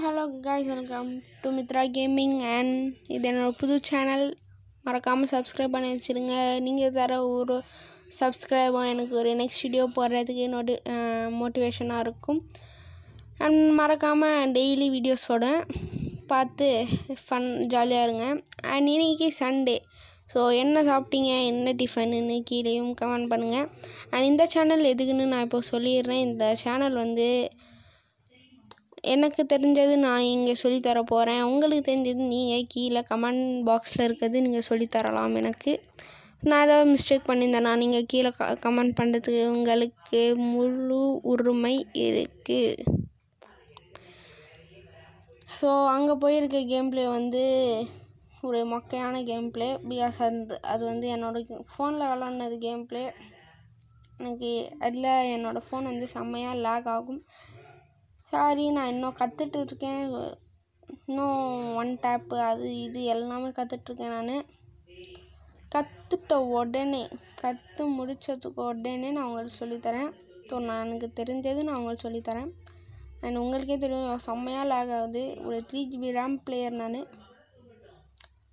hello guys welcome to Mitra gaming and இது என்னோடய புது சேனல் மறக்காமல் சப்ஸ்கிரைப் பண்ணி வச்சுருங்க நீங்கள் தர ஒரு சப்ஸ்கிரைபும் எனக்கு ஒரு நெக்ஸ்ட் வீடியோ போடுறதுக்கு நோட்டி மோட்டிவேஷனாக இருக்கும் அண்ட் மறக்காமல் டெய்லி வீடியோஸ் போடுவேன் பார்த்து ஃபன் ஜாலியாக இருங்க அண்ட் இன்னைக்கு சண்டே ஸோ என்ன சாப்பிட்டீங்க என்ன டிஃபனுன்னு கீழேயும் கமெண்ட் பண்ணுங்கள் அண்ட் இந்த சேனல் எதுக்குன்னு நான் இப்போ சொல்லிடுறேன் இந்த சேனல் வந்து எனக்கு தெரிஞ்சது நான் இங்கே சொல்லித்தர போகிறேன் உங்களுக்கு தெரிஞ்சது நீங்கள் கீழே கமெண்ட் பாக்ஸில் இருக்கிறது நீங்கள் சொல்லித்தரலாம் எனக்கு நான் ஏதாவது மிஸ்டேக் பண்ணியிருந்தேன் நான் நீங்கள் கீழே க கமெண்ட் பண்ணுறதுக்கு உங்களுக்கு முழு உரிமை இருக்குது ஸோ அங்கே போயிருக்க கேம் பிளே வந்து ஒரு மொக்கையான கேம் பிளே பிகாஸ் அந்த அது வந்து என்னோடய ஃபோனில் விளாட்னது கேம் பிளே எனக்கு அதில் என்னோடய ஃபோன் வந்து செம்மையாக லேக் ஆகும் சாரி நான் இன்னும் கற்றுட்டு இருக்கேன் இன்னும் ஒன் டேப்பு அது இது எல்லாமே கற்றுட்ருக்கேன் நான் கற்றுட்ட உடனே கற்று முடித்ததுக்கு உடனே நான் உங்களுக்கு சொல்லித்தரேன் ஸோ நான் எனக்கு தெரிஞ்சது நான் உங்களுக்கு சொல்லித்தரேன் அண்ட் உங்களுக்கே தெரியும் செம்மையாக லேக் ஆகுது ஒரு த்ரீ ஜிபி ரேம் பிளேயர் நான்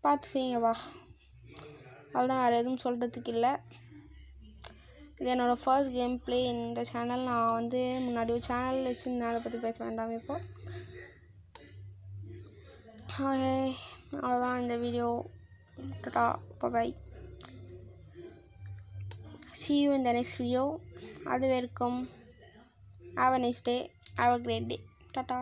பார்த்து செய்யுங்க வா அவ்வளோதான் வேறு எதுவும் சொல்கிறதுக்கு இல்லை இது என்னோடய ஃபர்ஸ்ட் கேம் பிளே இந்த சேனல் நான் வந்து முன்னாடி ஒரு சேனல் வச்சு நேரம் பற்றி பேச வேண்டாம் இப்போது அவ்வளோதான் இந்த வீடியோ இப்போ பை சி யூ இந்த நெக்ஸ்ட் வீடியோ அது வரைக்கும் have a next day have a great day tata